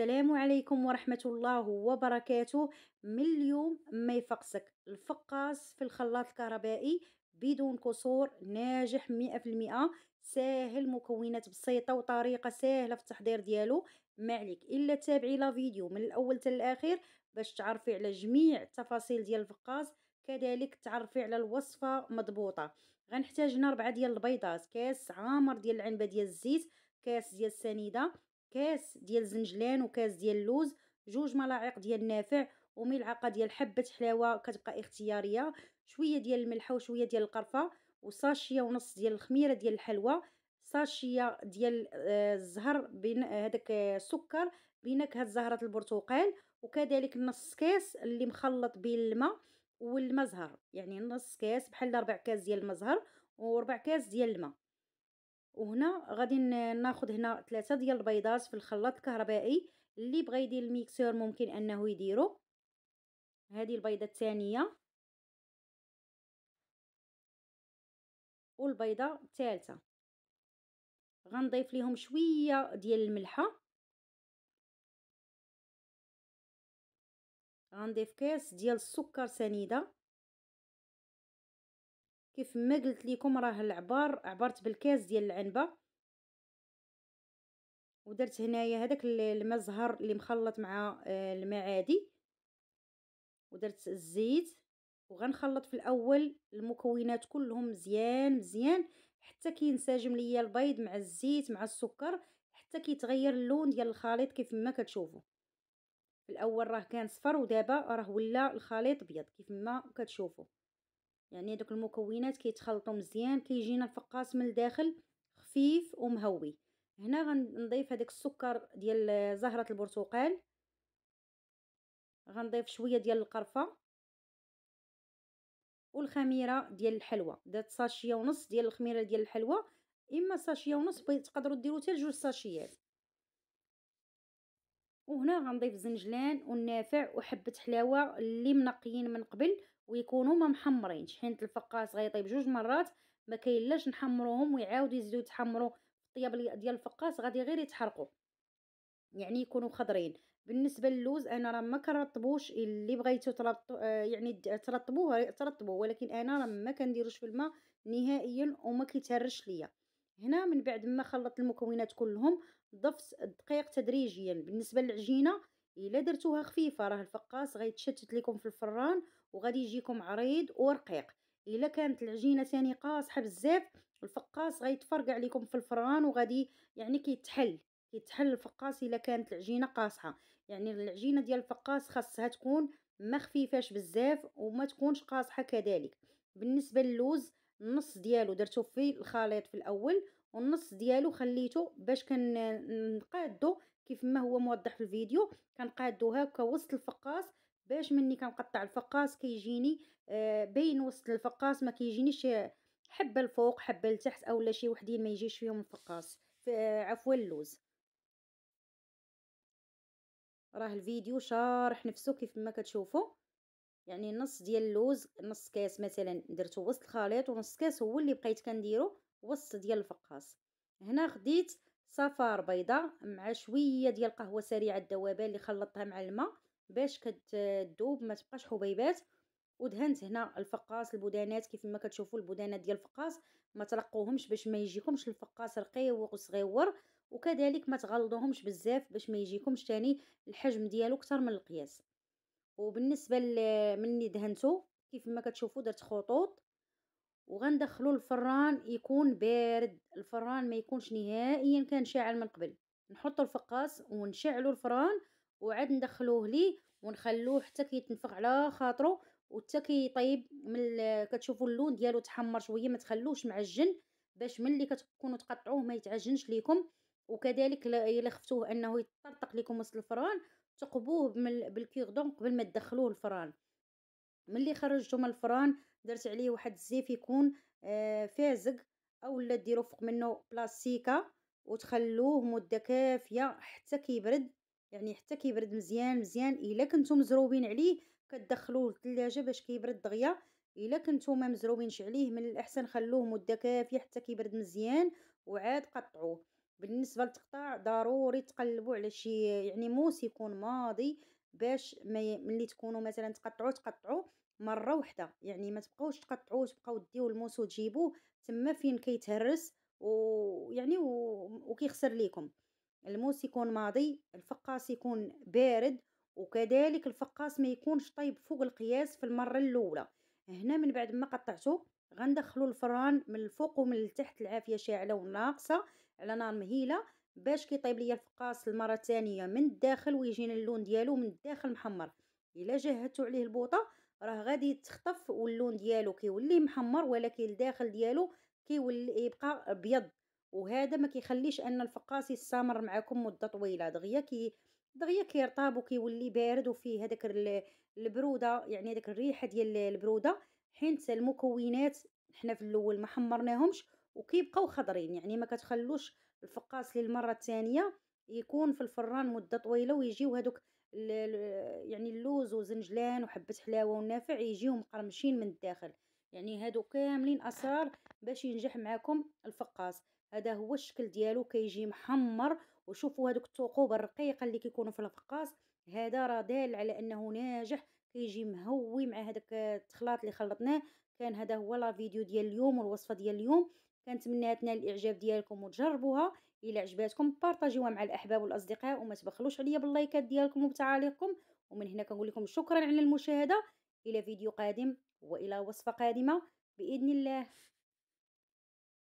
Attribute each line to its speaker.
Speaker 1: السلام عليكم ورحمة الله وبركاته من اليوم ما يفقسك الفقاس في الخلاط الكهربائي بدون كسور ناجح مئة في المئة ساهل مكونات بسيطة وطريقة سهلة في التحضير ديالو ما عليك إلا تابعي لا فيديو من الأول للآخر الأخير باش تعرفي على جميع التفاصيل ديال الفقاس كذلك تعرفي على الوصفة مضبوطة غنحتاج هنا ربعة ديال البيضات كاس عامر ديال العنبة ديال الزيت كاس ديال السنيده كاس ديال زنجلان وكاس ديال اللوز جوج ملاعق ديال النافع وملعقه ديال حبه حلاوه كتبقى اختياريه شويه ديال الملح وشويه ديال القرفه وساشيه ونص ديال الخميره ديال الحلوى ساشيه ديال آه، الزهر بين آه، هذاك آه، السكر بنكهه زهره البرتقال وكذلك نص كاس اللي مخلط بين الماء والمزهر يعني نص كاس بحال ربع كاس ديال المزهر وربع كاس ديال الماء وهنا غادي ناخذ هنا ثلاثة ديال البيضات في الخلاط الكهربائي اللي بغى يدير الميكسور ممكن انه يديرو هذه البيضه الثانيه والبيضه الثالثه غنضيف ليهم شويه ديال الملحه غنضيف كاس ديال السكر سنيده كيف ما قلت لكم راه العبار عبرت بالكاس ديال العنبه ودرت هنايا هذاك الماء الزهر اللي مخلط مع آه، الماء عادي ودرت الزيت وغنخلط في الاول المكونات كلهم مزيان مزيان حتى كينسجم ليا البيض مع الزيت مع السكر حتى كيتغير اللون ديال الخليط كيف ما كتشوفوا في الاول راه كان صفر ودابا راه ولا الخليط ابيض كيف ما كتشوفوا يعني دوك المكونات كيتخلطوا مزيان كيجينا الفقاس من الداخل خفيف ومهوي هنا غنضيف هذاك السكر ديال زهره البرتقال غنضيف شويه ديال القرفه والخميره ديال الحلوى درت ساشيه ونص ديال الخميره ديال الحلوى اما ساشيه ونص تقدروا ديروا حتى جوج ساشيات وهنا غنضيف زنجلان والنافع وحبه حلاوه اللي منقيين من قبل ويكونوا ما محمرينش حيت الفقاس غيطيب جوج مرات ما كاينلاش نحمروهم ويعاودوا يزيدوا يتحمروا الطياب ديال الفقاس غادي غير يتحرقوا يعني يكونوا خضرين بالنسبه للوز انا راه ما كنرطبوش اللي بغيتو ترطبو آه، يعني ترطبوه ترطبوه ولكن انا راه ما كنديروش في الماء نهائيا وما كيتهرش ليا هنا من بعد ما خلطت المكونات كلهم ضفت الدقيق تدريجيا بالنسبه للعجينه الا درتوها خفيفه راه الفقاس غيتشتت لكم في الفران وغادي يجيكم عريض ورقيق الا كانت العجينه ثاني قاصحه بزاف الفقاص غيتفرقع عليكم في الفران وغادي يعني كيتحل كيتحل الفقاص الا كانت العجينه قاصحه يعني العجينه ديال الفقاص خاصها تكون ما خفيفاش بزاف وما تكونش قاصحه كذلك بالنسبه للوز النص ديالو درتو في الخليط في الاول والنص ديالو خليته باش كنقادو كيف ما هو موضح في الفيديو كنقادو هكا وسط الفقاص باش مني كنقطع الفقاص كيجيني آه بين وسط الفقاص ما كيجينيش حبه الفوق حبه لتحت اولا شي وحدين ما يجيش فيهم الفقاص آه عفوا اللوز راه الفيديو شارح نفسه كيف ما كتشوفوا يعني نص ديال اللوز نص كاس مثلا درتو وسط الخليط ونص كاس هو اللي بقيت كنديرو وسط ديال الفقاص هنا خديت صفار بيضه مع شويه ديال قهوه سريعه الذوبان اللي خلطتها مع الماء باش كتذوب ما تبقاش حبيبات ودهنت هنا الفقاص البدانات كيف ما كتشوفوا البدانات ديال الفقاص ما تلقوهمش باش ما يجيكمش الفقاص رقيق وصغيور وكذلك ما تغلضوهمش بزاف باش ما يجيكمش تاني الحجم ديالو كتر من القياس وبالنسبه مني دهنته كيف ما كتشوفوا درت خطوط وغندخلو الفران يكون بارد الفران ما يكونش نهائيا كان شاعل من قبل نحطو الفقاس ونشعلو الفران وعاد ندخلوه ليه ونخلوه حتى كيتنفخ على خاطرو وحتى كيطيب من كتشوفوا اللون ديالو تحمر شويه ما تخلوش معجن باش ملي كتكونوا تقطعوه ما يتعجنش ليكم وكذلك الا خفتوه انه يطرطق ليكم وسط الفران تقبوه بالكيغدون قبل ما تدخلوه الفران ملي خرجته من الفران درت عليه واحد الزيف يكون آه، فازق او اولا ديروا فوق منه بلاستيكه وتخلوه مده كافيه حتى كيبرد يعني حتى كيبرد مزيان مزيان الا كنتو مزروبين عليه كتدخلوه للثلاجه باش كيبرد دغيا الا كنتو ما مزروبينش عليه من الاحسن خلوه مده كافيه حتى كيبرد مزيان وعاد قطعوه بالنسبه للتقطاع ضروري تقلبوا على شي يعني موس يكون ماضي باش ما ملي تكونوا مثلا تقطعوا تقطعوا مره واحده يعني ما تبقاوش تقطعوا تبقاو ديو الموس وتجيبوه تما فين كيتهرس ويعني وكيخسر ليكم الموس يكون ماضي الفقاس يكون بارد وكذلك الفقاس ما يكونش طيب فوق القياس في المره الاولى هنا من بعد ما قطعته غندخلو الفران من الفوق ومن التحت العافيه شاعله وناقصه على نار مهيله باش كيطيب ليا الفقاس المره الثانيه من الداخل ويجينا اللون ديالو من الداخل محمر الا جهدتو عليه البوطه راه غادي يتخطف واللون ديالو كيولي محمر ولكن الداخل ديالو كيولي يبقى ابيض وهذا ما كيخليش ان الفقاس يستمر معكم مده طويله دغيا كي دغيا كيرطاب وكيولي بارد وفيه هذاك البروده يعني هذاك الريحه ديال البروده حيت المكونات حنا في الاول ما حمرناهمش وكيبقاو خضرين يعني ما كتخلوش الفقاس للمره الثانيه يكون في الفران مده طويله ويجيو هذوك يعني اللوز وزنجلان وحبه حلاوه ونافع يجيو مقرمشين من الداخل يعني هادو كاملين اسرار باش ينجح معكم الفقاص هذا هو الشكل ديالو كيجي محمر وشوفوا هادوك الثقوب الرقيقه اللي كيكونوا في الفقاص هذا راه دال على انه ناجح كيجي مهوي مع هذاك التخلاط اللي خلطناه كان هذا هو لا فيديو ديال اليوم والوصفه ديال اليوم كنتمنى تنال الاعجاب ديالكم وتجربوها الى عجباتكم بارطاجيوها مع الاحباب والاصدقاء وما تبخلوش عليا باللايكات ديالكم وبتعاليقكم ومن هنا كنقول لكم شكرا على المشاهده الى فيديو قادم وإلى وصفة قادمة بإذن الله